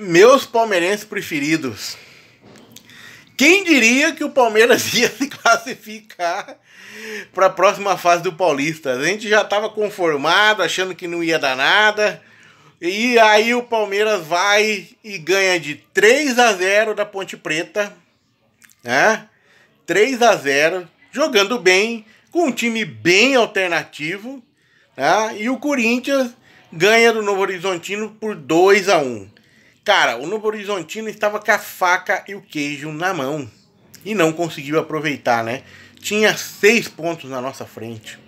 Meus palmeirenses preferidos. Quem diria que o Palmeiras ia se classificar para a próxima fase do Paulista? A gente já estava conformado, achando que não ia dar nada. E aí o Palmeiras vai e ganha de 3 a 0 da Ponte Preta, né? 3 a 0, jogando bem, com um time bem alternativo, né? E o Corinthians ganha do Novo Horizontino por 2 a 1. Cara, o Novo Horizontino estava com a faca e o queijo na mão e não conseguiu aproveitar, né? Tinha seis pontos na nossa frente.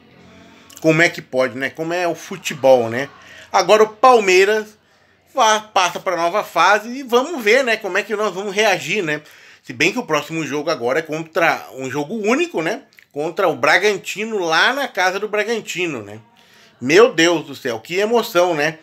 Como é que pode, né? Como é o futebol, né? Agora o Palmeiras passa para nova fase e vamos ver, né? Como é que nós vamos reagir, né? Se bem que o próximo jogo agora é contra um jogo único, né? Contra o Bragantino lá na casa do Bragantino, né? Meu Deus do céu, que emoção, né?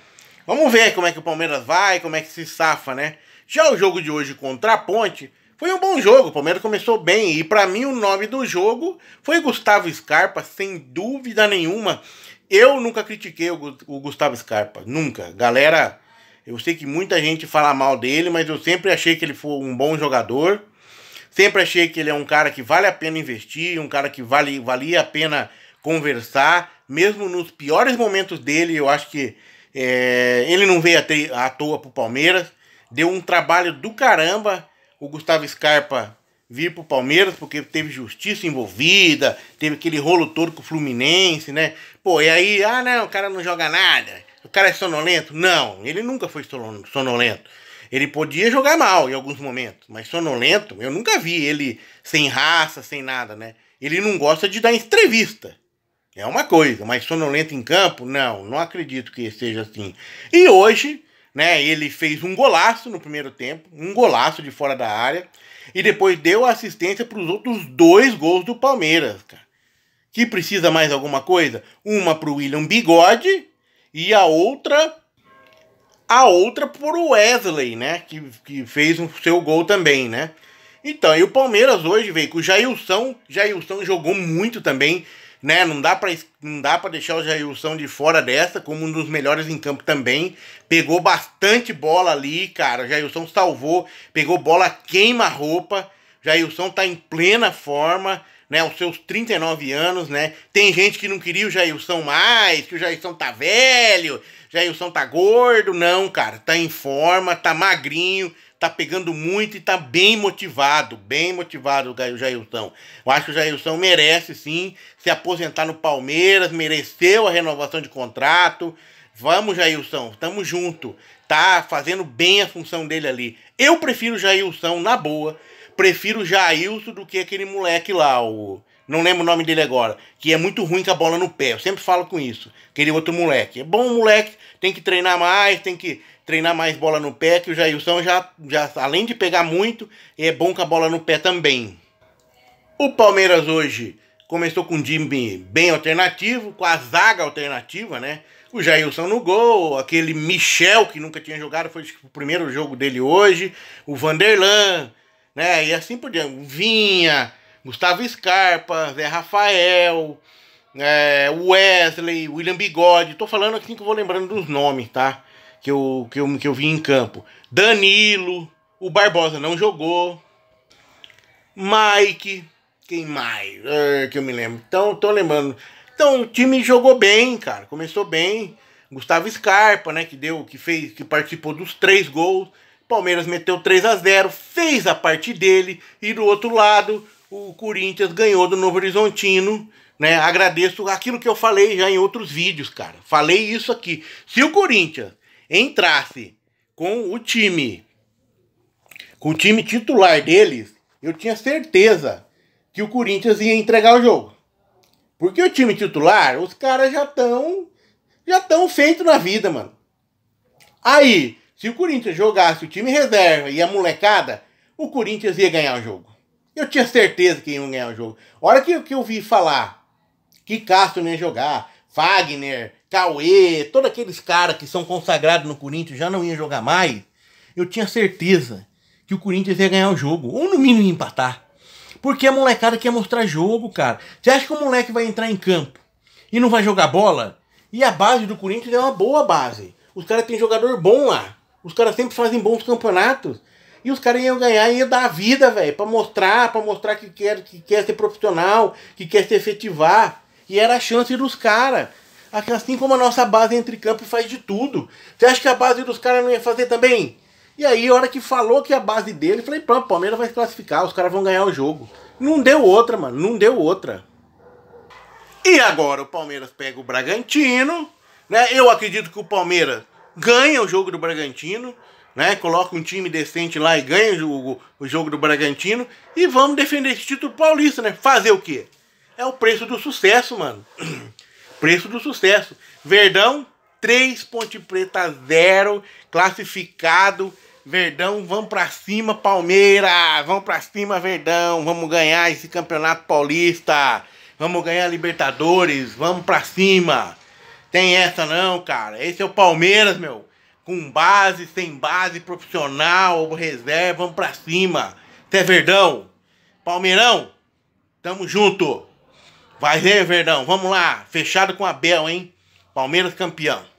Vamos ver como é que o Palmeiras vai, como é que se safa, né? Já o jogo de hoje contra a Ponte foi um bom jogo. O Palmeiras começou bem e para mim o nome do jogo foi Gustavo Scarpa, sem dúvida nenhuma. Eu nunca critiquei o Gustavo Scarpa, nunca. Galera, eu sei que muita gente fala mal dele, mas eu sempre achei que ele foi um bom jogador. Sempre achei que ele é um cara que vale a pena investir, um cara que vale valia a pena conversar, mesmo nos piores momentos dele. Eu acho que é, ele não veio à toa pro Palmeiras. Deu um trabalho do caramba o Gustavo Scarpa vir pro Palmeiras, porque teve justiça envolvida, teve aquele rolo todo com o Fluminense, né? Pô, e aí, ah não, o cara não joga nada, o cara é sonolento. Não, ele nunca foi sonolento. Ele podia jogar mal em alguns momentos, mas sonolento, eu nunca vi ele sem raça, sem nada, né? Ele não gosta de dar entrevista. É uma coisa, mas sonolento em campo, não, não acredito que seja assim. E hoje, né, ele fez um golaço no primeiro tempo, um golaço de fora da área, e depois deu assistência para os outros dois gols do Palmeiras, cara. Que precisa mais alguma coisa? Uma para o William Bigode e a outra a outra por Wesley, né, que, que fez o seu gol também, né? Então, e o Palmeiras hoje veio com o Jailson, Jailson jogou muito também né? Não dá para não dá para deixar o Jailson de fora dessa, como um dos melhores em campo também. Pegou bastante bola ali, cara. O Jailson salvou, pegou bola queima roupa. Jailson tá em plena forma, né, aos seus 39 anos, né? Tem gente que não queria o Jailson mais, que o Jailson tá velho, Jailson tá gordo, não, cara, tá em forma, tá magrinho, tá pegando muito e tá bem motivado, bem motivado o Jailson. Eu acho que o Jailson merece sim se aposentar no Palmeiras, mereceu a renovação de contrato. Vamos, Jailson, tamo junto. Tá fazendo bem a função dele ali. Eu prefiro o Jailson na boa. Prefiro o Jailson do que aquele moleque lá, o não lembro o nome dele agora, que é muito ruim com a bola no pé. Eu sempre falo com isso. Aquele é outro moleque. É bom moleque, tem que treinar mais, tem que treinar mais bola no pé, que o Jailson já, já, além de pegar muito, é bom com a bola no pé também. O Palmeiras hoje começou com um time bem alternativo, com a zaga alternativa, né? O Jailson no gol, aquele Michel que nunca tinha jogado, foi o primeiro jogo dele hoje, o Vanderlan, né? E assim por diante. Vinha, Gustavo Scarpa, Zé Rafael, é, Wesley, William Bigode. Tô falando aqui que eu vou lembrando dos nomes, tá? Que eu, que eu, que eu vi em campo. Danilo, o Barbosa não jogou. Mike, quem mais? É, que eu me lembro. Então, tô lembrando. Então, o time jogou bem, cara. Começou bem. Gustavo Scarpa, né, que deu, que fez, que participou dos três gols. Palmeiras meteu 3 a 0, fez a parte dele e do outro lado o Corinthians ganhou do Novo Horizontino, né? Agradeço aquilo que eu falei já em outros vídeos, cara. Falei isso aqui. Se o Corinthians entrasse com o time, com o time titular deles, eu tinha certeza que o Corinthians ia entregar o jogo. Porque o time titular, os caras já estão já estão feito na vida, mano. Aí, se o Corinthians jogasse o time reserva e a molecada, o Corinthians ia ganhar o jogo. Eu tinha certeza que iam ganhar o jogo. A hora que, que eu vi falar que Castro não ia jogar, Wagner, Cauê, todos aqueles caras que são consagrados no Corinthians já não iam jogar mais, eu tinha certeza que o Corinthians ia ganhar o jogo, ou no mínimo empatar. Porque a molecada quer mostrar jogo, cara. Você acha que o moleque vai entrar em campo e não vai jogar bola? E a base do Corinthians é uma boa base. Os caras têm jogador bom lá. Os caras sempre fazem bons campeonatos. E os caras iam ganhar ia dar a vida, velho, para mostrar, para mostrar que quer, que quer ser profissional, que quer se efetivar. E era a chance dos caras. Assim como a nossa base entre campo faz de tudo. Você acha que a base dos caras não ia fazer também? E aí, a hora que falou que a base dele, falei, pronto, o Palmeiras vai se classificar, os caras vão ganhar o jogo. Não deu outra, mano, não deu outra. E agora o Palmeiras pega o Bragantino, né? Eu acredito que o Palmeiras ganha o jogo do Bragantino né? Coloca um time decente lá e ganha o, o jogo do Bragantino. E vamos defender esse título paulista, né? Fazer o quê? É o preço do sucesso, mano. preço do sucesso. Verdão, 3, Ponte Preta 0, classificado. Verdão, vamos pra cima, Palmeiras! Vamos pra cima, Verdão! Vamos ganhar esse campeonato paulista! Vamos ganhar Libertadores! Vamos pra cima! Tem essa não, cara. Esse é o Palmeiras, meu com base, sem base, profissional, reserva, vamos pra cima. Até Verdão, Palmeirão, tamo junto. Vai ver, Verdão, vamos lá. Fechado com Abel, hein? Palmeiras campeão.